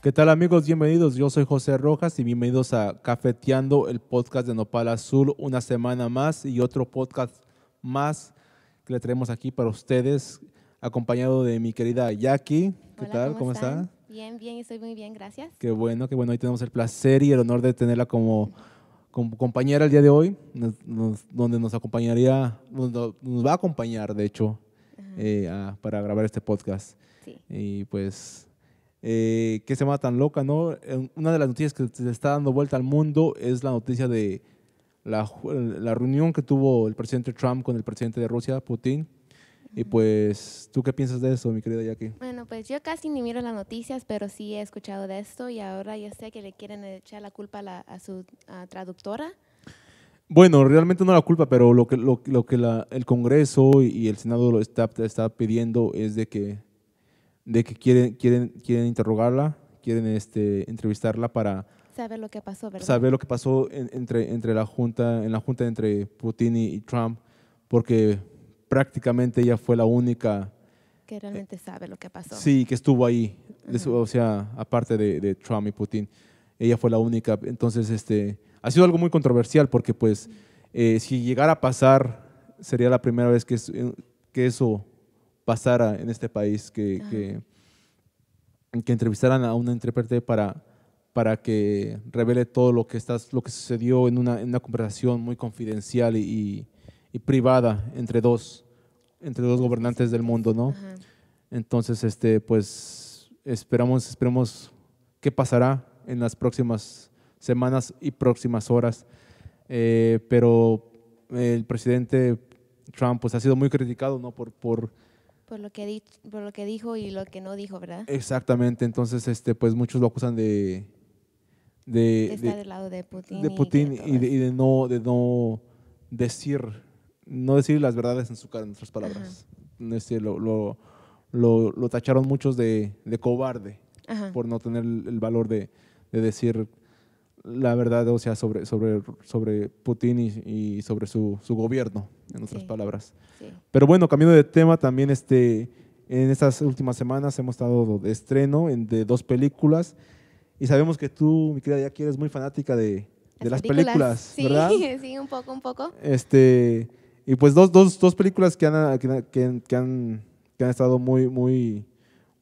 ¿Qué tal amigos? Bienvenidos, yo soy José Rojas y bienvenidos a Cafeteando, el podcast de Nopal Azul, una semana más y otro podcast más que le traemos aquí para ustedes, acompañado de mi querida Jackie. ¿Qué tal? ¿Cómo, está? Bien, bien, estoy muy bien, gracias. Qué bueno, qué bueno, hoy tenemos el placer y el honor de tenerla como, como compañera el día de hoy, donde nos acompañaría, nos, va a acompañar de hecho eh, para grabar este podcast. Sí. Y pues eh, que se va tan loca, no? Una de las noticias que se está dando vuelta al mundo es la noticia de la, reunión que tuvo el presidente Trump con el presidente de Rusia, Putin. Y pues, ¿tú qué piensas de eso, mi querida Jackie? Bueno, pues yo casi ni miro las noticias, pero sí he escuchado de esto y ahora ya sé que le quieren echar la culpa a, su traductora. Bueno, realmente no la culpa, pero lo que, lo, que el Congreso y, el Senado lo está, está pidiendo es de que de que quieren, quieren, quieren interrogarla, quieren este, entrevistarla para saber lo que pasó, Saber lo que pasó en, entre, entre la junta, en la junta entre Putin y, Trump, porque prácticamente ella fue la única que eh, realmente sabe lo que pasó. Sí, que estuvo ahí, o sea, aparte de, Trump y Putin, ella fue la única. Entonces, este, ha sido algo muy controversial porque, pues, eh, si llegara a pasar, sería la primera vez que, eh, que eso pasara en este país, que, que, que, entrevistaran a una intérprete para, para que revele todo lo que, estás, lo que sucedió en una, en una conversación muy confidencial y, privada entre dos, entre dos gobernantes del mundo, ¿no? Entonces, este, pues esperamos, esperemos qué pasará en las próximas semanas y próximas horas. Eh, pero el presidente Trump pues, ha sido muy criticado ¿no? por, por por lo, que por lo que dijo y lo que no dijo, ¿verdad? Exactamente, entonces este, pues muchos lo acusan de... de Está del lado de Putin. De Putin y, de, no, de no decir, no decir las verdades en su cara, en palabras. Este, lo, lo, tacharon muchos de, cobarde por no tener el valor de, decir la verdad, o sea, sobre, sobre, sobre Putin y, sobre su, su, gobierno, en otras palabras. Pero bueno, cambiando de tema, también este, en estas últimas semanas hemos estado de estreno de dos películas y sabemos que tú, mi querida que eres muy fanática de, de las, películas, sí, sí, un poco, un poco. Este, y pues dos, dos, dos películas que han, que, han, que han estado muy, muy,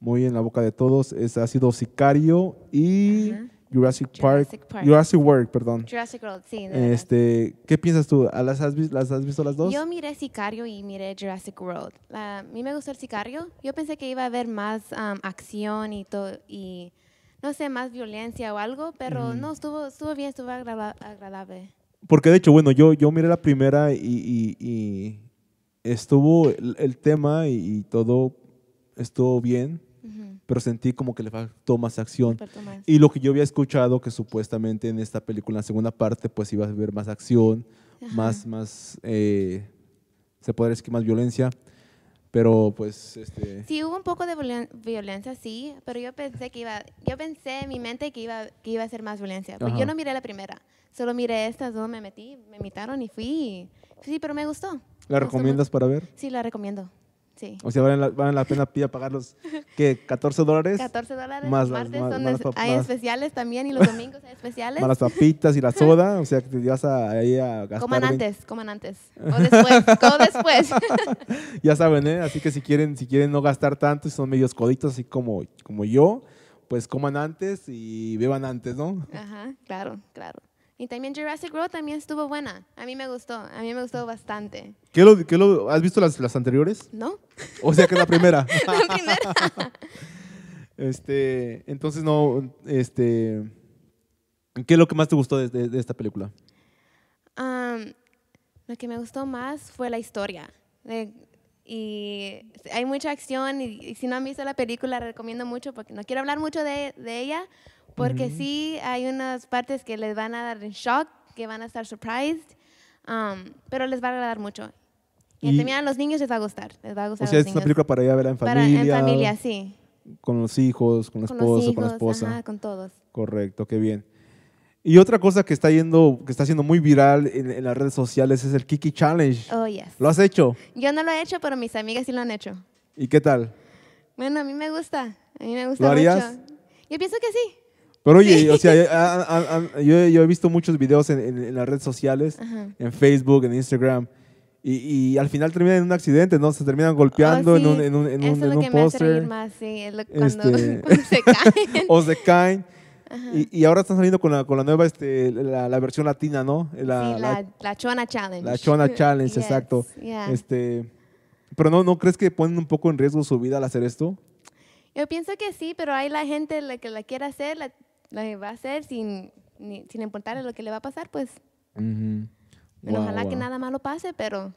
muy en la boca de todos es, ha sido Sicario y... Jurassic Park, Jurassic World, perdón. Jurassic World, sí. Este, ¿qué piensas tú? ¿Las has, ¿Las visto las dos? Yo miré Sicario y miré Jurassic World. a mí me gustó el Sicario. Yo pensé que iba a haber más acción y todo y no sé, más violencia o algo, pero no estuvo estuvo bien, estuvo agradable. Porque de hecho, bueno, yo yo miré la primera y, y, estuvo el, tema y, y todo estuvo bien pero sentí como que le faltó más acción. Y lo que yo había escuchado, que supuestamente en esta película, en la segunda parte, pues iba a haber más acción, más, más, eh, se podría decir que más violencia. Pero pues... Este... Sí, hubo un poco de violencia, sí, pero yo pensé que iba, yo pensé en mi mente que iba, que iba a ser más violencia. Pues yo no miré la primera, solo miré estas dos, me metí, me invitaron y fui. Sí, pero me gustó. ¿La recomiendas para ver? Sí, la recomiendo. O sea, vale la, la pena pida pagar los que 14 dólares. 14 dólares. Más los martes hay especiales también y los domingos hay especiales. Más las papitas y la soda. O sea, que te vas ahí a gastar. Coman antes, coman antes. O después, ya saben, ¿eh? Así que si quieren, si quieren no gastar tanto, y son medios coditos así como, como yo, pues coman antes y beban antes, ¿no? Ajá, claro, claro. Y también Jurassic World también estuvo buena. A mí me gustó, a mí me gustó bastante. ¿Qué lo, qué lo, ¿Has visto las, anteriores? No. O sea que es la primera. la primera. este, entonces no, este, ¿qué es lo que más te gustó de, esta película? lo que me gustó más fue la historia. Eh, y hay mucha acción y, si no han visto la película recomiendo mucho porque no quiero hablar mucho de, de ella porque sí hay unas partes que les van a dar en shock, que van a estar surprised, um, pero les va a agradar mucho. Y, también a los niños les va a gustar, les va a gustar. O sea, es una película para ir a en familia. en familia, sí. Con los hijos, con, la esposa, con la esposa. con todos. Correcto, qué bien. Y otra cosa que está yendo, que está siendo muy viral en, las redes sociales es el Kiki Challenge. Oh, yes. ¿Lo has hecho? Yo no lo he hecho, pero mis amigas sí lo han hecho. ¿Y qué tal? Bueno, a mí me gusta. A mí me gusta ¿Lo Yo pienso que sí. Pero oye, o sea, ah, ah, ah, yo, he visto muchos videos en, las redes sociales, en Facebook, en Instagram, y, al final terminan en un accidente, ¿no? Se terminan golpeando en un, en un, en un, Es cuando, se caen. o se caen. Y, ahora están saliendo con la, con la nueva, este, la, la versión latina, ¿no? La, sí, la, Chona Challenge. La Chona Challenge, exacto. Este, pero no, ¿no crees que ponen un poco en riesgo su vida al hacer esto? Yo pienso que sí, pero hay la gente la que la quiere hacer, la lo que va a hacer sin, sin importar lo que le va a pasar, pues. bueno, ojalá que nada malo pase, pero.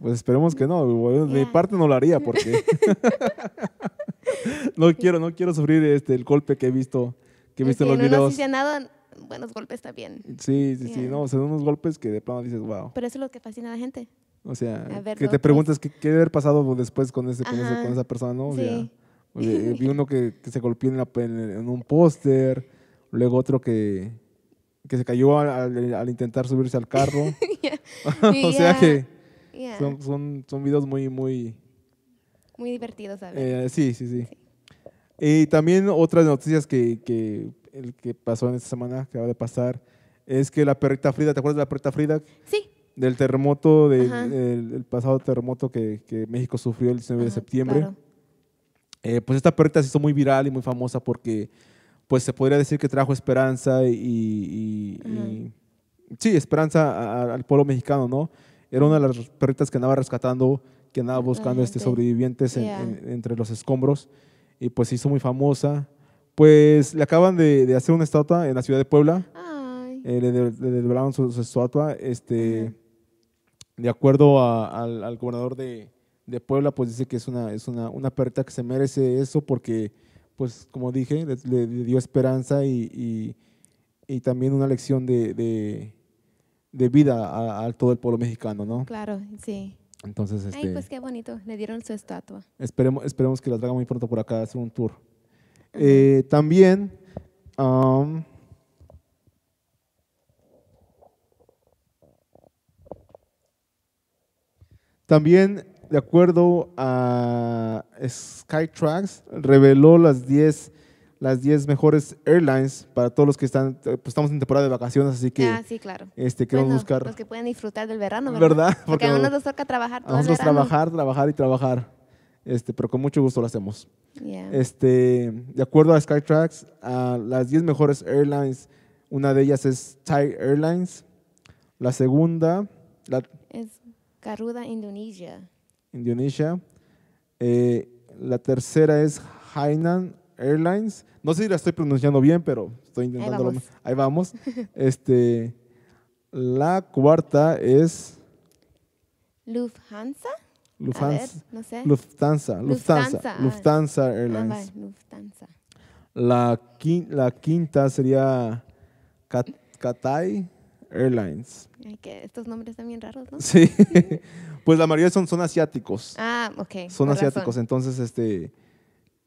Pues esperemos que no. De mi parte no lo haría porque. no quiero, no quiero sufrir este, el golpe que he visto, que he en los no videos. nada, buenos golpes también. Sí, sí, sí. No, unos golpes que de plano dices, wow. Pero eso es lo que fascina a la gente. O sea, que te preguntas qué, debe haber pasado después con, ese, con, esa persona, ¿no? O sea, eh, vi uno que, se golpeó en, en un póster. Luego otro que, que se cayó al, intentar subirse al carro. o sea que son, son, son, videos muy, muy... Muy divertidos, ¿sabes? Eh, sí, sí, sí, Y también otras noticias que, que, el que pasó en esta semana, que va de pasar, es que la perrita Frida, ¿te acuerdas de la perrita Frida? Sí. Del terremoto, del el, pasado terremoto que, que, México sufrió el 19 de septiembre. Eh, pues esta perrita se hizo muy viral y muy famosa porque pues se podría decir que trajo esperanza y, sí, esperanza al pueblo mexicano, ¿no? Era una de las perritas que andaba rescatando, que andaba buscando este, sobrevivientes entre los escombros y pues se hizo muy famosa. Pues le acaban de, hacer una estatua en la ciudad de Puebla. Eh, le, su, estatua. Este, De acuerdo al, gobernador de, Puebla, pues dice que es una, es una, una perrita que se merece eso porque pues como dije, le, dio esperanza y, también una lección de, vida a, todo el pueblo mexicano, ¿no? Claro, sí. Entonces, Ay, este, pues qué bonito, le dieron su estatua. Esperemos, esperemos que la traiga muy pronto por acá a hacer un tour. Eh, también, um, también de acuerdo a Skytrax, reveló las 10 las mejores airlines para todos los que están, pues, estamos en temporada de vacaciones, así que ah, sí, claro. este, queremos buscar. Los que pueden disfrutar del verano, ¿verdad? ¿Verdad? Porque, a uno nos toca trabajar todo a el verano. trabajar, trabajar y trabajar, este, pero con mucho gusto lo hacemos. Este, de acuerdo a Skytrax, las 10 mejores airlines, una de ellas es Thai Airlines, la segunda... La, es Garuda Indonesia. Indonesia. Eh, la tercera es Hainan Airlines. No sé si la estoy pronunciando bien, pero estoy intentándolo. Ahí vamos. este, la cuarta es... Lufthansa. Lufthansa. Lufthansa. Lufthansa. Ah, Airlines. La, quinta, la quinta sería Airlines. estos nombres también raros, ¿no? Sí. pues la mayoría son, son asiáticos. Ah, ok. Son asiáticos. Entonces, este.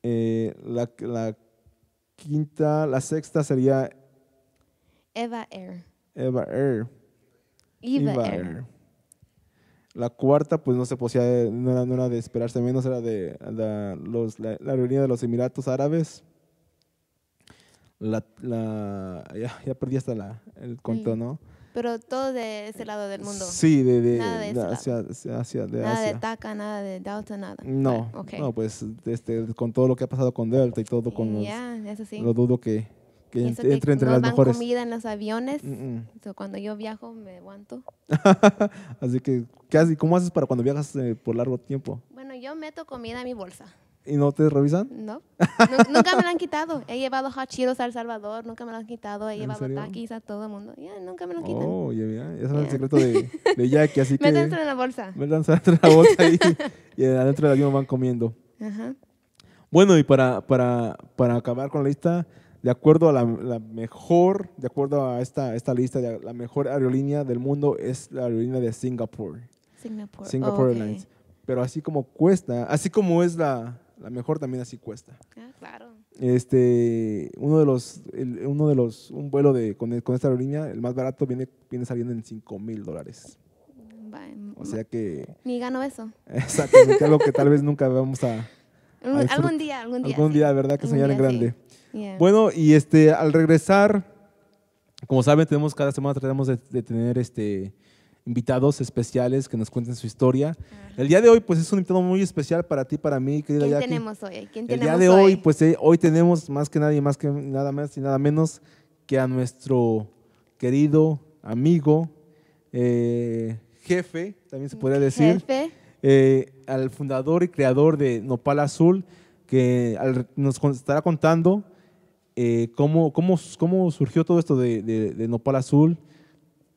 Eh, la, la quinta, la sexta sería. Eva Air. Eva Air. Eva, Air. La cuarta, pues no se posía, no era, de esperarse menos, era de, la, la, reunión de los Emiratos Árabes la, ya, ya, perdí hasta la, el conto mm. ¿no? Pero todo de ese lado del mundo. Sí, de, de, nada de, de hacia, nada de taca nada de Delta, nada. No, ah, no, pues este, con todo lo que ha pasado con Delta y todo con los, eso sí. lo dudo que, que entre entre, las mejores no las mejores. comida en los aviones. cuando yo viajo me aguanto. Así que ¿cómo haces para cuando viajas eh, por largo tiempo? Bueno, yo meto comida en mi bolsa. ¿Y no te revisan? No. nunca me lo han quitado. He llevado hachiros a El Salvador, nunca me lo han quitado. He llevado Takis a todo el mundo. nunca me lo quitan. Oh, Ese es el secreto de, de Jackie, así que... Me en la bolsa. Me adentro de la bolsa y, de adentro del avión van comiendo. Bueno, y para, para, para acabar con la lista, de acuerdo a la, mejor, de acuerdo a esta, esta lista, la mejor aerolínea del mundo es la aerolínea de Singapore. Singapore. Oh, Airlines. Pero así como cuesta, así como es la la mejor también así cuesta. Ah, claro. Este, uno de los, uno de los, un vuelo de, con, esta aerolínea, el más barato viene, viene saliendo en 5 mil dólares. O sea que... Ni gano eso. Exacto, algo que tal vez nunca vamos a... algún día, algún día. Algún día, ¿verdad? Que soñar en grande. Bueno, y este, al regresar, como saben, tenemos cada semana tratamos de tener este invitados especiales que nos cuenten su historia. El día de hoy, pues es un invitado muy especial para ti, para mí, querida ¿Quién tenemos hoy? El día de hoy, pues eh, hoy tenemos más que nadie, más que nada más y nada menos que a nuestro querido amigo, eh, jefe, también se podría decir, eh, al fundador y creador de Nopal Azul, que nos estará contando cómo, cómo, cómo surgió todo esto de, de Nopal Azul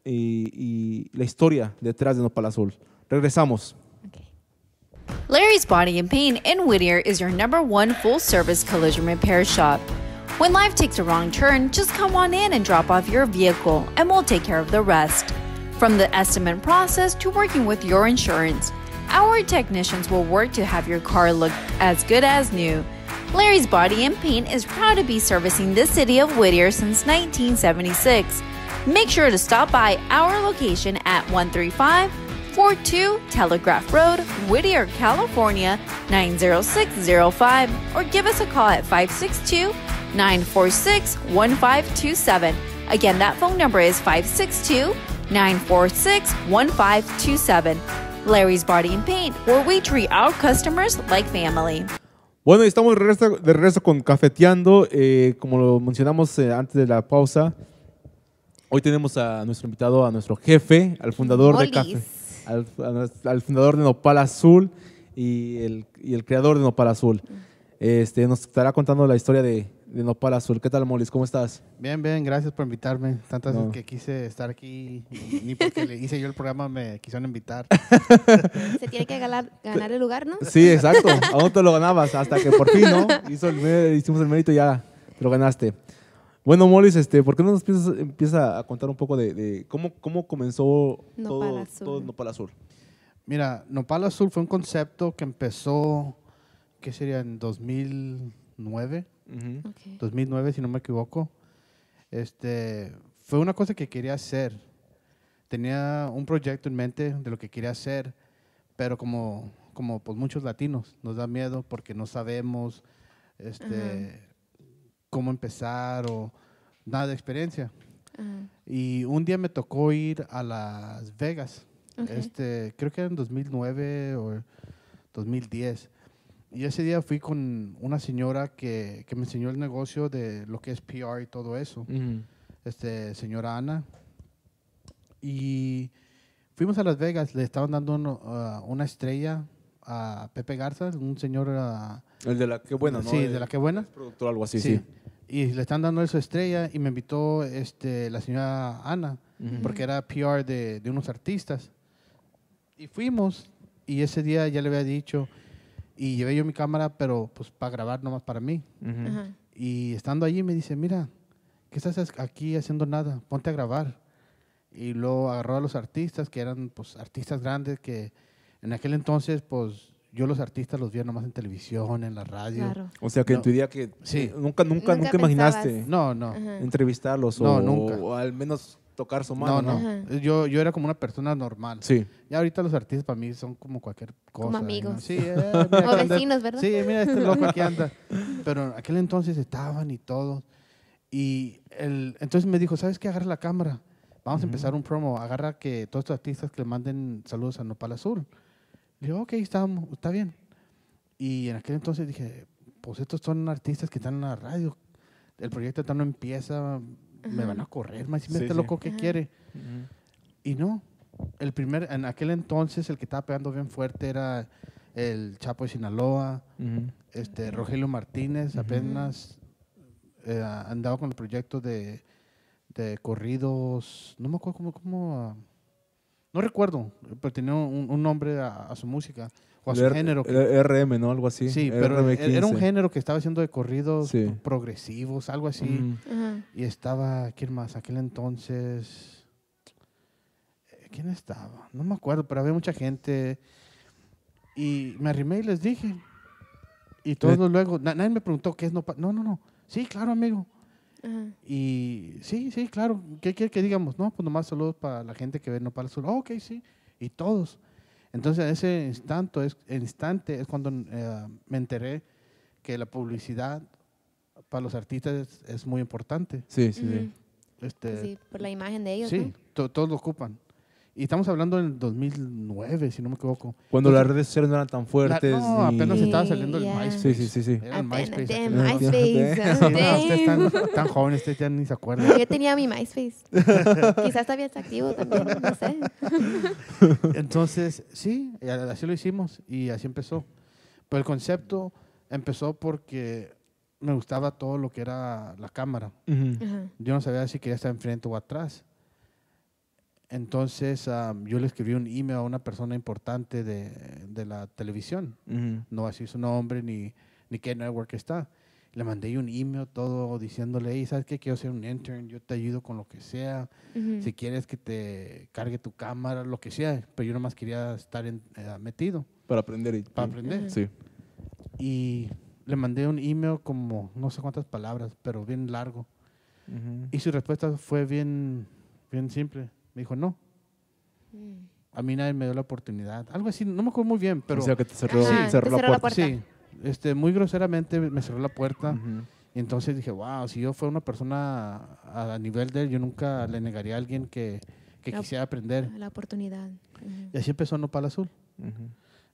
y, y la historia detrás de Nopal Azul. Regresamos. Larry's Body and Pain in Whittier is your number one full service collision repair shop. When life takes a wrong turn, just come on in and drop off your vehicle, and we'll take care of the rest. From the estimate process to working with your insurance, our technicians will work to have your car look as good as new. Larry's Body and Paint is proud to be servicing the city of Whittier since 1976 Make sure to stop by our location at 135 42 Telegraph Road, Whittier, California 90605 or give us a call at 562 946 1527. Again, that phone number is 562 946 1527. Larry's Body and Paint, where we treat our customers like family. Bueno, estamos de regreso, de regreso con Cafeteando. Eh, como lo mencionamos eh, antes de la pausa, Hoy tenemos a nuestro invitado, a nuestro jefe, al fundador de Café, al, fundador de Nopal Azul y el, creador de Nopal Azul. Este, nos estará contando la historia de, Nopal Azul. ¿Qué tal, Molis? ¿Cómo estás? Bien, bien, gracias por invitarme. Tantas veces que quise estar aquí, ni porque le hice yo el programa me quisieron invitar. Se tiene que ganar, el lugar, ¿no? Sí, exacto. Aún te lo ganabas hasta que por fin, hicimos el mérito y ya te lo ganaste. Bueno, Moris, este, ¿por qué no nos empiezas, empieza a contar un poco de, cómo, cómo comenzó todo, Nopal Azul? Mira, Nopal Azul fue un concepto que empezó, ¿qué sería? En 2009. 2009, si no me equivoco. Este, fue una cosa que quería hacer. Tenía un proyecto en mente de lo que quería hacer, pero como, como pues, muchos latinos, nos da miedo porque no sabemos, este, cómo empezar o nada de experiencia. Ah. Y un día me tocó ir a Las Vegas. Este, creo que era en 2009 o 2010. Y ese día fui con una señora que, que, me enseñó el negocio de lo que es PR y todo eso. Este, señora Ana. Y fuimos a Las Vegas, le estaban dando ah, una estrella a Pepe Garza, un señor ah, el de la que buena, ¿no? Sí, eh, de, la que buena. Productor, algo así, sí. Y le están dando su estrella y me invitó este, la señora Ana, porque era PR de, unos artistas. Y fuimos, y ese día ya le había dicho, y llevé yo mi cámara, pero pues para grabar nomás para mí. Y estando allí me dice, mira, ¿qué estás aquí haciendo nada? Ponte a grabar. Y luego agarró a los artistas, que eran pues artistas grandes, que en aquel entonces pues yo los artistas los veía nomás en televisión, en la radio. O sea, que en tu día que sí. Eh, nunca, nunca, nunca, imaginaste no, no. entrevistarlos no, o, nunca. o, al menos tocar su mano. No, no. Yo, yo era como una persona normal. Sí. Y ahorita los artistas para mí son como cualquier cosa. Como amigos. Sí, eh, o vecinos, ¿verdad? Sí, mira este loco aquí anda. Pero en aquel entonces estaban y todo. Y el, entonces me dijo, ¿sabes qué? Agarra la cámara. Vamos a empezar un promo. Agarra que todos estos artistas que le manden saludos a Nopal Azul. Le ok, está, bien. Y en aquel entonces dije, pues estos son artistas que están en la radio. El proyecto está no empieza, me van a correr, más simplemente este loco que quiere. Y no, el primer, en aquel entonces el que estaba pegando bien fuerte era el Chapo de Sinaloa, este, Rogelio Martínez, apenas eh, andaba con el proyecto de, de corridos, no me acuerdo cómo, cómo no recuerdo, pero tenía un, nombre a, su música o a su género. RM, ¿no? Algo así. Sí, pero e, era un género que estaba haciendo de corridos progresivos, algo así. Y estaba, ¿quién más? Aquel entonces. ¿Quién estaba? No me acuerdo, pero había mucha gente. Y me arrimé y les dije. Y eh. todos luego, nadie me preguntó qué es No, no, no. Sí, claro, amigo. Y sí, sí, claro. ¿Qué quiere que digamos? No, pues nomás saludos para la gente que ve para el sur ok, sí. Y todos. Entonces, en ese instante es, cuando eh, me enteré que la publicidad para los artistas es, muy importante. Sí, sí, sí. Este, pues sí, por la imagen de ellos. Sí, todos lo ocupan. Y estamos hablando en 2009, si no me equivoco. Cuando las redes sociales no eran tan fuertes. no, apenas estaba saliendo el MySpace. Sí, sí, sí. Era el MySpace. MySpace. ustedes están tan jóvenes, ustedes ya ni se acuerdan. Yo tenía mi MySpace. Quizás todavía está activo también, no sé. Entonces, sí, así lo hicimos y así empezó. Pero el concepto empezó porque me gustaba todo lo que era la cámara. Yo no sabía si quería estar enfrente o atrás. Entonces yo le escribí un email a una persona importante de, la televisión. No así su nombre ni, qué network está. Le mandé un email todo diciéndole, ¿sabes qué? Quiero ser un intern, yo te ayudo con lo que sea. Si quieres que te cargue tu cámara, lo que sea. Pero yo nomás quería estar eh, metido. Para aprender. Y, para aprender. Sí. Y le mandé un email como no sé cuántas palabras, pero bien largo. Y su respuesta fue bien, bien simple me dijo, no. Mm. A mí nadie me dio la oportunidad. Algo así, no me acuerdo muy bien, pero... O sea, que te cerró, la, puerta. Sí, este, muy groseramente me cerró la puerta. Y entonces dije, wow, si yo fuera una persona a, nivel de él, yo nunca le negaría a alguien que, que quisiera aprender. La oportunidad. Y así empezó Nopal Azul.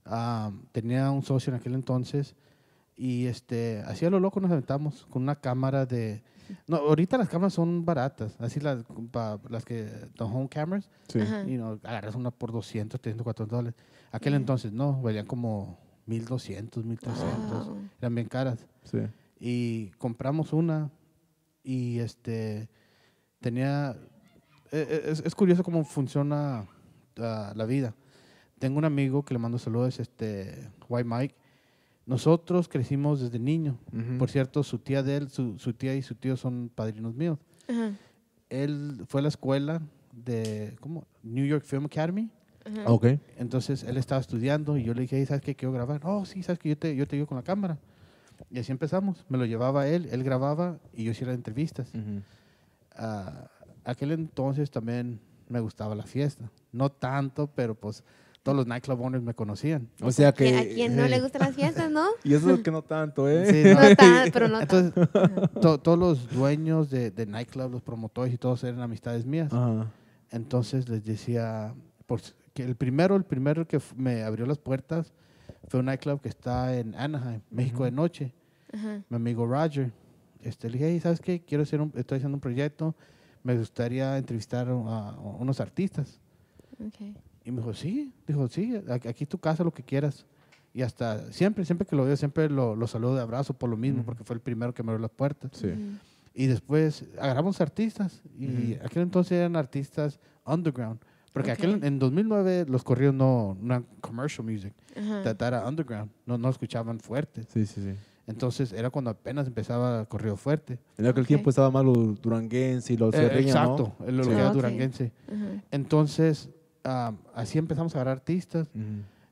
Ah, tenía un socio en aquel entonces y este, así a lo loco nos aventamos con una cámara de no, ahorita las cámaras son baratas, así las, las que, son home cameras, y agarras una por 200, 300, 400 dólares. Aquel entonces, no, valían como 1200, 1300, eran bien caras. Sí. Y compramos una y este, tenía, e, e, es, curioso cómo funciona ah, la vida. Tengo un amigo que le mando saludos, este, White Mike, nosotros crecimos desde niño. Por cierto, su tía de él, su, tía y su tío son padrinos míos. Él fue a la escuela de ¿cómo? New York Film Academy. okay. Entonces él estaba estudiando y yo le dije, ¿sabes qué? Quiero grabar. Oh, sí, sabes qué? yo te, yo te con la cámara. Y así empezamos. Me lo llevaba él, él grababa y yo hacía las entrevistas. Ah, aquel entonces también me gustaba la fiesta. No tanto, pero pues todos los nightclub owners me conocían. O sea que... A quien no le gustan las fiestas, ¿no? Y eso es que no tanto, ¿eh? Sí, no, tanto, pero no Entonces, todos los dueños de, nightclub, los promotores y todos eran amistades mías. Entonces les decía, que el primero, el primero que me abrió las puertas fue un nightclub que está en Anaheim, México de noche. Mi amigo Roger. Este, le dije, ¿sabes qué? Quiero hacer un, estoy haciendo un proyecto, me gustaría entrevistar a, unos artistas. Okay. Y me dijo, sí, dijo, sí, aquí tu casa, lo que quieras. Y hasta siempre, siempre que lo veo, siempre lo, saludo de abrazo por lo mismo, porque fue el primero que me abrió las puertas. Sí. Y después agarramos artistas, y aquel entonces eran artistas underground. Porque aquel, en 2009 los corridos no, una eran commercial music, era underground, no, no escuchaban fuerte. Sí, sí, sí. Entonces era cuando apenas empezaba corrido fuerte. En aquel el tiempo estaba más los duranguense y los eh, Exacto, ¿no? el sí. Ah, duranguense. Entonces así empezamos a ver artistas.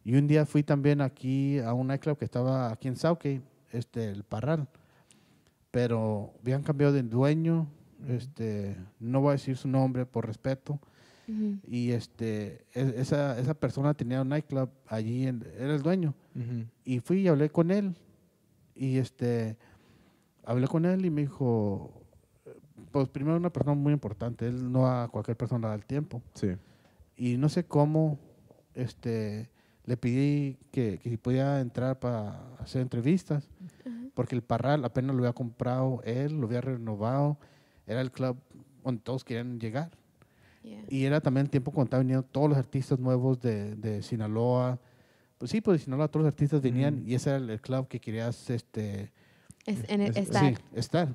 Y un día fui también aquí a un nightclub que estaba aquí en Sauke, este, el Parral. Pero habían cambiado de dueño, este, no voy a decir su nombre por respeto. Y este, e-, esa, esa, persona tenía un nightclub allí, era el dueño. Y fui y hablé con él. Y este, hablé con él y me dijo, pues primero una persona muy importante, él no a cualquier persona da el tiempo. Sí y no sé cómo este, le pedí que, que si podía entrar para hacer entrevistas, porque el Parral apenas lo había comprado él, lo había renovado, era el club donde todos querían llegar. Y era también el tiempo cuando estaban viniendo todos los artistas nuevos de, Sinaloa. Pues sí, pues de Sinaloa todos los artistas venían mm. y ese era el, club que querías este, estar.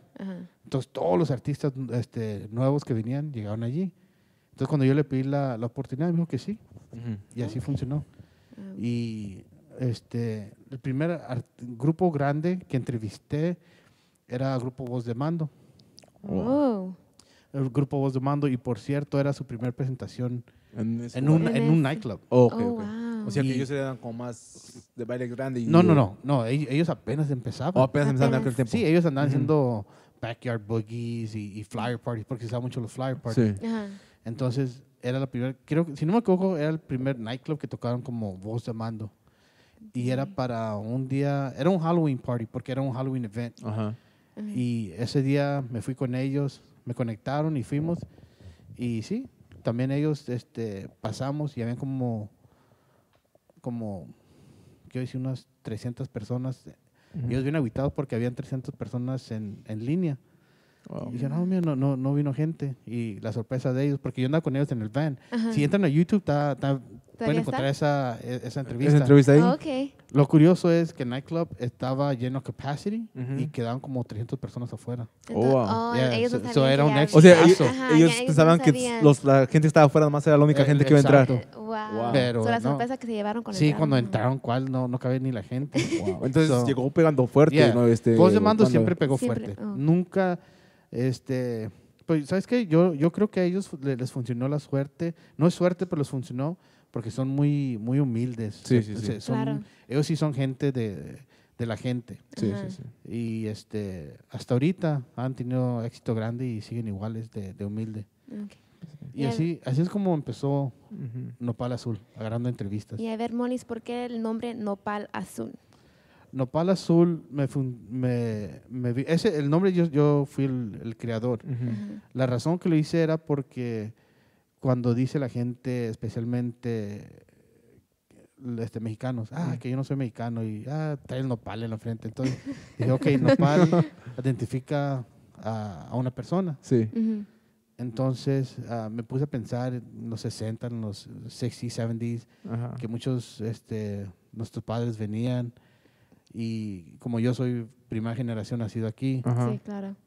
Entonces todos los artistas este, nuevos que venían llegaban allí. Entonces, cuando yo le pedí la, la oportunidad, me dijo que sí. Y así funcionó. Ah, y este, el primer grupo grande que entrevisté era el Grupo Voz de Mando. Oh. El Grupo Voz de Mando, y por cierto, era su primera presentación en, un, en nightclub. Oh, oh O sea, que ellos eran como más de baile grande. no, no, no, no. Ellos, apenas empezaban. Oh, apenas, empezaban aquel tiempo. Sí, ellos andaban haciendo backyard boogies y, flyer parties, porque se usaban mucho los flyer parties. Sí. Entonces, era la primera, creo, si no me equivoco, era el primer nightclub que tocaron como voz de mando. Y era para un día, era un Halloween party, porque era un Halloween event. Y ese día me fui con ellos, me conectaron y fuimos. Y sí, también ellos este, pasamos y habían como, como, quiero decir, unas 300 personas. Ellos bien aguitados porque habían 300 personas en línea. Wow. no, mira, no, no, vino gente. Y la sorpresa de ellos, porque yo andaba con ellos en el van. Si entran a YouTube, pueden encontrar e, esa, esa, entrevista. ¿Esa entrevista ahí? Oh, Lo curioso es que el nightclub estaba lleno de capacity y quedaban como 300 personas afuera. Oh, oh, ellos era un éxito. O sea, ellos, sabían pensaban que los, la gente que estaba afuera además era la única eh, gente que iba a entrar. Wow. wow. Pero, la sorpresa que se llevaron con Sí, cuando entraron, cuál no, no cabía ni la gente. Entonces llegó pegando fuerte. Yeah. Este, mando siempre pegó fuerte. Nunca este, pues, ¿sabes qué? Yo, creo que a ellos les funcionó la suerte. No es suerte, pero les funcionó porque son muy, muy humildes. Sí, sí, sí. Ellos sí son gente de, la gente. Sí, sí, Y este, hasta ahorita han tenido éxito grande y siguen iguales de, humilde. Y, así, así es como empezó Nopal Azul, agarrando entrevistas. Y a ver, Monis, ¿por qué el nombre Nopal Azul? Nopal Azul, me, me, me ese, el nombre yo, yo fui el, creador. La razón que lo hice era porque cuando dice la gente, especialmente este, mexicanos, ah, que yo no soy mexicano y ah, trae el nopal en la frente. Entonces dije, ok, nopal identifica a, una persona. Sí. Entonces ah, me puse a pensar en los 60, en los 60s, 70s, que muchos este, nuestros padres venían y como yo soy primera generación nacido aquí,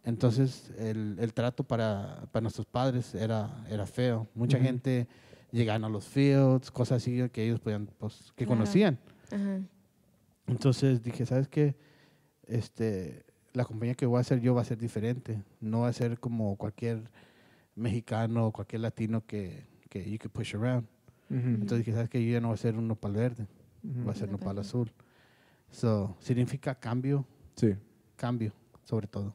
entonces el, trato para, nuestros padres era, era feo. Mucha gente llegaba a los fields, cosas así que ellos podían, pues, que conocían. Entonces dije, ¿sabes qué? Este, la compañía que voy a hacer yo va a ser diferente. No va a ser como cualquier mexicano o cualquier latino que, que you could push around. Entonces dije, ¿sabes qué? Yo ya no voy a ser un nopal verde, va a ser nopal azul significa cambio. Sí. Cambio, sobre todo.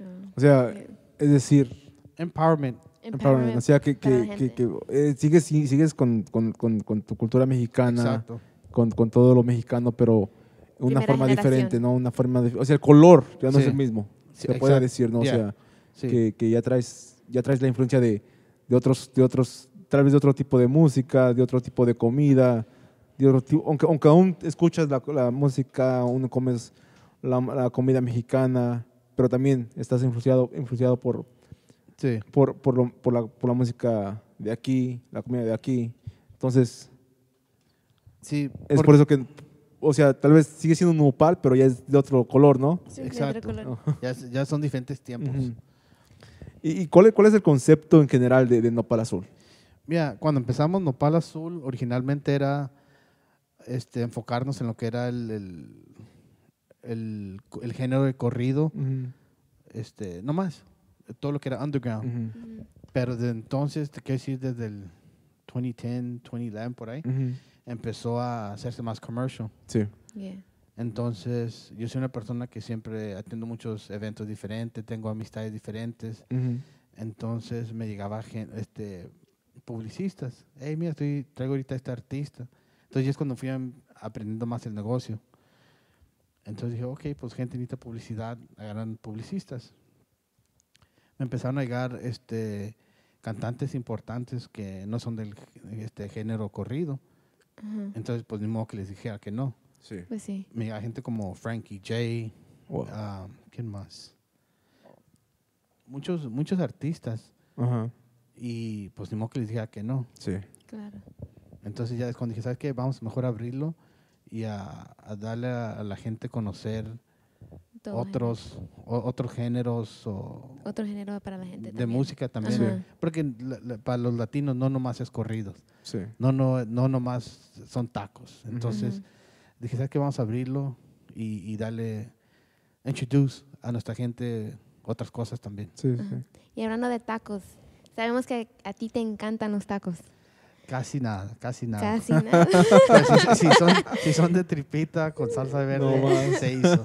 Ah, o sea, es decir... Empowerment. Empowerment. O sea, que, que, que, eh, sigues, con, tu cultura mexicana, con, todo lo mexicano, pero una forma diferente, ¿no? Una forma de, o sea, el color ya no es el mismo. se puede decir, ¿no? O sea, que, ya traes ya traes la influencia de, otros de otros tal vez de otro tipo de música, de otro tipo de comida, aunque, aún escuchas la, música, aún comes la, comida mexicana, pero también estás influenciado, por, por, la, música de aquí, la comida de aquí. Entonces, sí, es por eso que o sea, tal vez sigue siendo un nopal, pero ya es de otro color, ¿no? Sí, Exacto. Ya, son diferentes tiempos. ¿Y, cuál es, cuál, es el concepto en general de, de, nopal azul? Mira, cuando empezamos nopal azul, originalmente era este, enfocarnos en lo que era el, género de corrido, este, no más, todo lo que era underground. Pero desde entonces, te quiero decir, desde el 2010, 2011, por ahí, empezó a hacerse más commercial. Sí. Entonces, yo soy una persona que siempre atiendo muchos eventos diferentes, tengo amistades diferentes. Entonces, me llegaba este, publicistas. Hey, mira, estoy, traigo ahorita a este artista entonces ya es cuando fui aprendiendo más el negocio. Entonces dije, ok, pues gente necesita publicidad, agarran publicistas. Me empezaron a llegar este, cantantes importantes que no son del este, género corrido. Entonces, pues ni modo que les dijera que no. Sí. Pues sí. Me llega gente como Frankie J. Ah, ¿Quién más? Muchos, muchos artistas. Y pues ni modo que les dijera que no. Sí. Claro. Entonces ya es cuando dije, ¿sabes qué? Vamos mejor a abrirlo y a, darle a, la gente conocer otros otros géneros o otro género para la gente de música también porque para los latinos no nomás es corridos no no no nomás son tacos entonces dije sabes qué? vamos a abrirlo y, y, darle introduce a nuestra gente otras cosas también y hablando de tacos sabemos que a ti te encantan los tacos Casi nada, casi nada. Casi nada. si, son, de tripita con salsa verde, se hizo.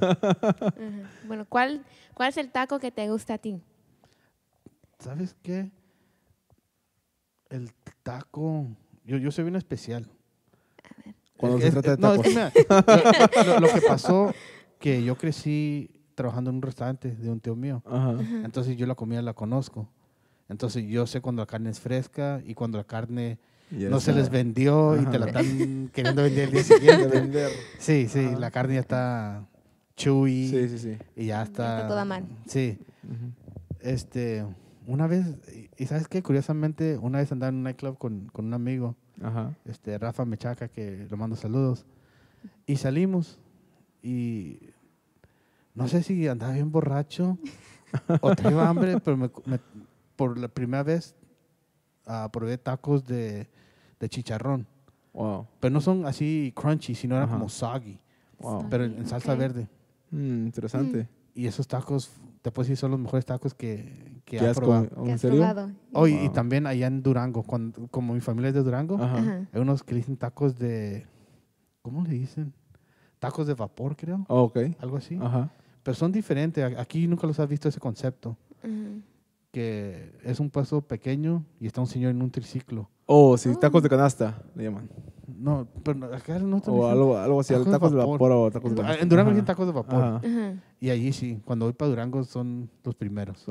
Bueno, ¿cuál, ¿cuál es el taco que te gusta a ti? ¿Sabes qué? El taco. Yo, soy bien especial. Cuando se trata de tacos. lo, que pasó, que yo crecí trabajando en un restaurante de un tío mío. Entonces yo la comida la conozco. Entonces yo sé cuando la carne es fresca y cuando la carne no se les vendió y te la están queriendo vender el día siguiente. sí, sí, la carne ya está chewy. Sí, sí, sí. Y ya está. está toda mal. Sí. Este, una vez, y sabes qué, curiosamente, una vez andaba en un nightclub con, con un amigo, este Rafa Mechaca, que lo mando saludos, y salimos, y no sé si andaba bien borracho o tenía hambre, pero por la primera vez ah, probé tacos de de chicharrón. Wow. Pero no son así crunchy, sino eran como soggy. Wow. Pero en, salsa verde. Mm, interesante. Y esos tacos, te puedo decir, son los mejores tacos que, que has probado. ¿En serio? Oh, y, también allá en Durango, cuando, como mi familia es de Durango, hay unos que dicen tacos de, ¿cómo le dicen? Tacos de vapor, creo. Oh, Algo así. Pero son diferentes. Aquí nunca los has visto ese concepto es un paso pequeño y está un señor en un triciclo. Oh, si ah. tacos de canasta, le llaman. No, pero acá no O algo, algo así, tacos, de, vapor. o tacos de ah, En Durango hay tacos de vapor. Y allí sí, cuando voy para Durango son los primeros.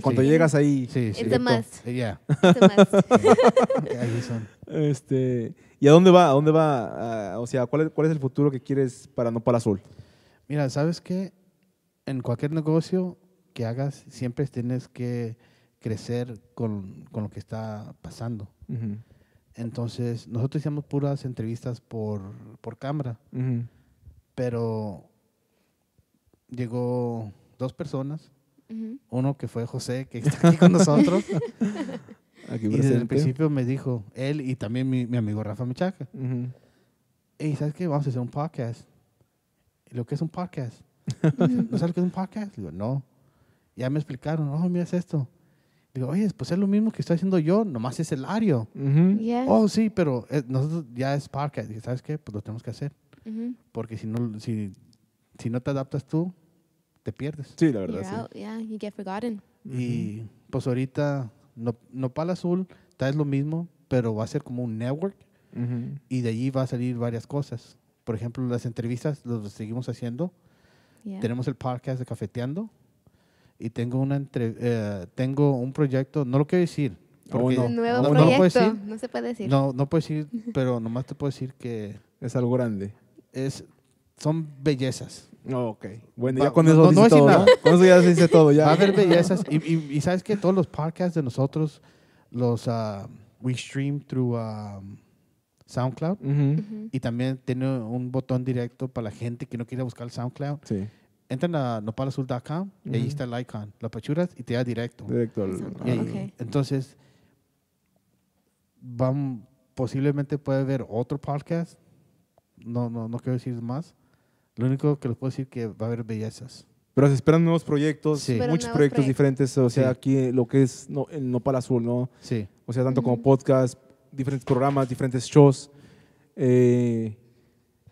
cuando, llegas ahí. Sí, sí. Eh, ya más. son. Este, ¿Y a dónde va? ¿A dónde va? o sea, ¿cuál es, ¿cuál es el futuro que quieres para No Azul? Mira, ¿sabes qué? En cualquier negocio que hagas, siempre tienes que crecer con, con lo que está pasando. Entonces, nosotros hicimos puras entrevistas por, por cámara, pero llegó dos personas, uno que fue José, que está aquí con nosotros, y desde el principio me dijo, él y también mi, amigo Rafa Michaca, y ¿sabes qué? Vamos a hacer un podcast. ¿Lo que es un podcast? ¿No sabes es un podcast? Digo, no. Ya me explicaron, oh, mira, esto. Digo, oye, pues es lo mismo que estoy haciendo yo, nomás es el ario. Oh, sí, pero eh, nosotros ya es podcast. Y ¿sabes qué? Pues lo tenemos que hacer. Porque si no, si, si no te adaptas tú, te pierdes. Sí, la verdad. sí. Y pues ahorita no, para el Azul tal es lo mismo, pero va a ser como un network. Y de allí va a salir varias cosas. Por ejemplo, las entrevistas las seguimos haciendo. Tenemos el podcast de Cafeteando y tengo, una eh, tengo un proyecto, no lo quiero decir. Oh, porque no, nuevo proyecto, no, se puede decir. No, no puedo decir, pero nomás te puedo decir que... Es algo grande. Es, son bellezas. Oh, ok. Bueno, ya con eso, no, no todo, nada. con eso ya se dice todo. Ya. Va a haber bellezas. Y, y, sabes que todos los podcasts de nosotros, los uh, we stream through ah, SoundCloud. Y también tiene un botón directo para la gente que no quiere buscar el SoundCloud. Sí entran a nopalazul.com, y ahí está el icon, lo apachuras y te da directo. Directo. Al, Entonces, van, posiblemente puede haber otro podcast. No, no, no quiero decir más. Lo único que les puedo decir que va a haber bellezas. Pero se esperan nuevos proyectos, muchos proyectos diferentes, o sea, aquí lo que es no, el Nopal Azul, ¿no? Sí. O sea, tanto como podcast, diferentes programas, diferentes shows. Eh,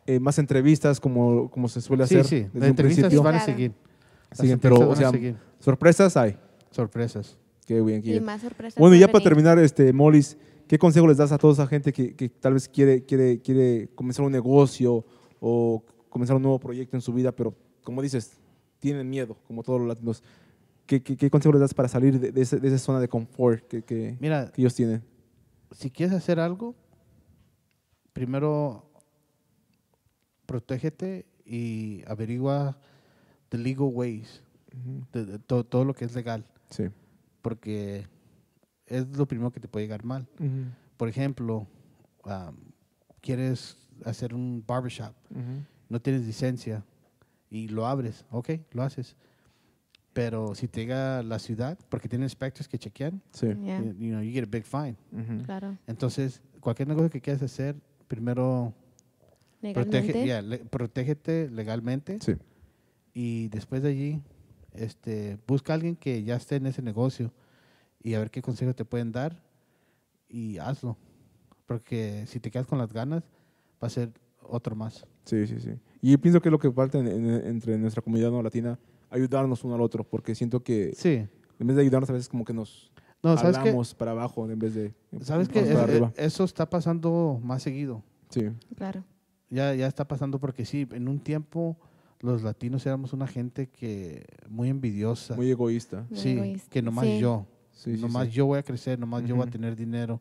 eh, más entrevistas como, como se suele hacer. Sí, sí, entrevistas van a seguir. Siguen, pero, o sea, sorpresas hay. Sorpresas. Qué bien, qué Y más sorpresas. Bueno, y ya para terminar, este, Molis, ¿qué consejo les das a toda esa gente que, que, tal vez quiere, quiere, quiere comenzar un negocio o comenzar un nuevo proyecto en su vida, pero como dices, tienen miedo, como todos los latinos? ¿Qué, qué, consejo les das para salir de, esa zona de confort que, que ellos tienen? Si quieres hacer algo, primero protégete y averigua the legal ways, de, todo, todo, lo que es legal. Sí. Porque es lo primero que te puede llegar mal. Por ejemplo, quieres hacer un barbershop, no tienes licencia y lo abres, ok, lo haces. Pero si te llega la ciudad, porque tienen inspectores que chequean, eh, you, get a big fine. Entonces, cualquier negocio que quieras hacer, primero protégete legalmente. Y después de allí, este, busca a alguien que ya esté en ese negocio y a ver qué consejo te pueden dar y hazlo. Porque si te quedas con las ganas, va a ser otro más. Sí, sí, sí. Y pienso que es lo que falta entre nuestra comunidad no latina, ayudarnos uno al otro, porque siento que en vez de ayudarnos a veces como que nos no, hablamos para abajo en vez de... ¿Sabes que Eso está pasando más seguido. Sí. Claro ya, ya está pasando porque sí, en un tiempo los latinos éramos una gente que muy envidiosa. Muy egoísta. sí, que nomás yo. nomás yo voy a crecer, nomás yo voy a tener dinero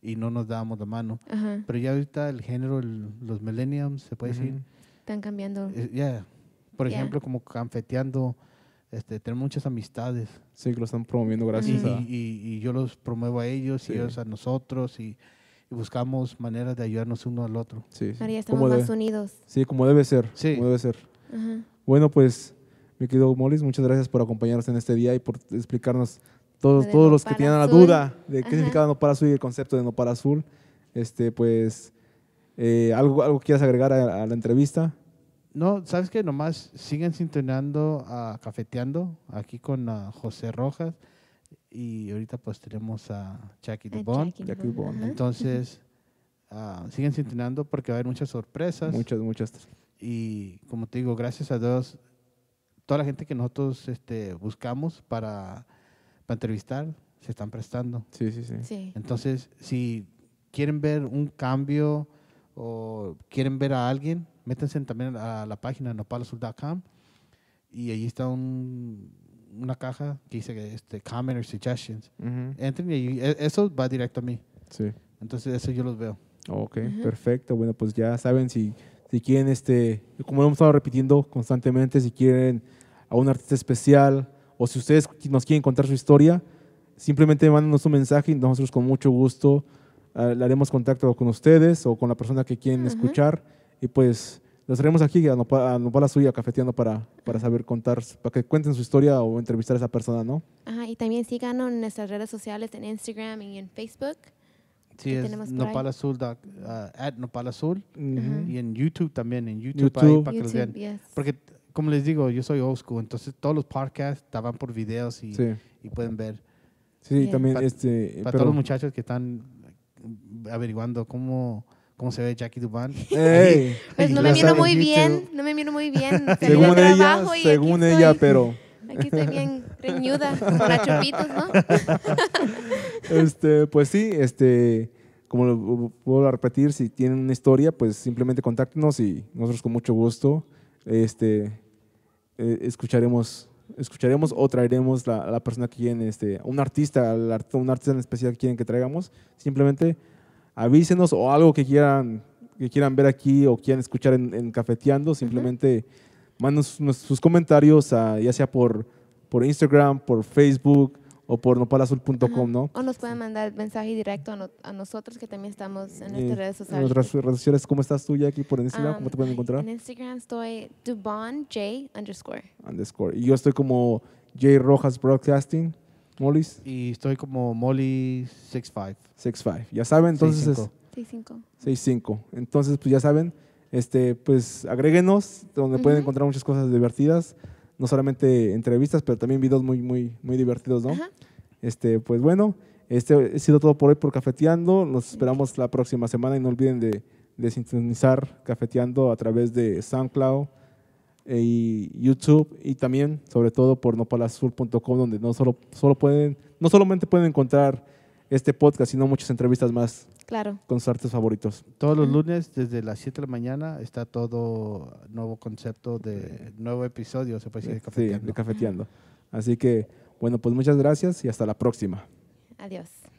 y no nos dábamos la mano. Pero ya ahorita el género, los millenniums, se puede decir. Están cambiando. Eh, ya, por ejemplo, como canfeteando, este, tener muchas amistades. Sí, que lo están promoviendo gracias a... y, y, yo los promuevo a ellos y ellos a nosotros y y buscamos maneras de ayudarnos uno al otro. Sí, sí. María, estamos más unidos. Sí, como debe ser. Sí. Como debe ser. Bueno, pues, mi querido Molis, muchas gracias por acompañarnos en este día y por explicarnos todos, todos los que tenían la duda de qué significaba no para azul y el concepto de no para azul. Este, pues, eh, ¿algo, ¿algo quieras agregar a, la entrevista? No, sabes que nomás siguen sintonizando, a Cafeteando aquí con ah, José Rojas y ahorita pues tenemos a Jackie Dubon. Jackie Dubon. Entonces, ah, siguen entrenando porque va a haber muchas sorpresas. Muchas, muchas. Y como te digo, gracias a Dios, toda la gente que nosotros este, buscamos para, para entrevistar se están prestando. Sí, sí, sí, Entonces, si quieren ver un cambio o quieren ver a alguien, métanse también a la página nopalasul.com y allí está un una caja que dice este, comment or suggestions. Entren y e, eso va directo a mí. Sí. Entonces, eso yo los veo. Ok, perfecto. Bueno, pues ya saben si, si quieren, este, como hemos estado repitiendo constantemente, si quieren a un artista especial o si ustedes nos quieren contar su historia, simplemente mándenos un mensaje y nosotros con mucho gusto ah, le haremos contacto con ustedes o con la persona que quieren escuchar y pues los traemos aquí a Nopala, a y a cafeteando para, para saber contar, para que cuenten su historia o entrevistar a esa persona, ¿no? Ajá, y también síganos en nuestras redes sociales, en Instagram y en Facebook. Sí, es ah, Nopal Azul, at Nopal Y en YouTube también, en YouTube, para que lo vean. Porque, como les digo, yo soy old school, entonces todos los podcasts estaban por videos y, y pueden ver. Sí, también. este, para todos los muchachos que están averiguando cómo ¿Cómo se ve Jackie Duval? pues no me miro muy bien, no me miro muy bien. según ella, pero... Aquí estoy bien reñuda, para chupitos, ¿no? este, pues sí, este, como lo puedo repetir, si tienen una historia, pues simplemente contáctenos y nosotros con mucho gusto este, eh, escucharemos escucharemos o traeremos la, la persona que quieren, este, un artista, un artista en especial que quieren que traigamos. Simplemente avísenos o algo que quieran, que quieran ver aquí o quieran escuchar en, Cafeteando, simplemente manden sus, comentarios, ya sea por, por Instagram, por Facebook o por nopalazul.com, ¿no? O nos pueden mandar mensaje directo a, nosotros que también estamos en nuestras eh, redes sociales. En nuestras redes sociales, ¿cómo estás tú ya aquí por Instagram? ¿Cómo te pueden um, encontrar? En Instagram estoy DubonJ underscore. Y yo estoy como J Rojas Broadcasting. Molly's. Y estoy como Molly 65. 65. Ya saben, entonces. 65. 65. Entonces, pues ya saben, este, pues agréguenos, donde pueden encontrar muchas cosas divertidas. No solamente entrevistas, pero también videos muy, muy, muy divertidos, ¿no? Este, pues bueno, este ha sido todo por hoy por Cafeteando. Nos esperamos la próxima semana y no olviden de, de sintonizar Cafeteando a través de SoundCloud, eh, y YouTube y también sobre todo por nopalazul.com donde no solo, solo pueden no solamente pueden encontrar este podcast sino muchas entrevistas más claro. con sus artes favoritos. Todos los lunes desde las 7 de la mañana está todo nuevo concepto de nuevo episodio se puede decir de cafeteando. Así que bueno, pues muchas gracias y hasta la próxima. Adiós.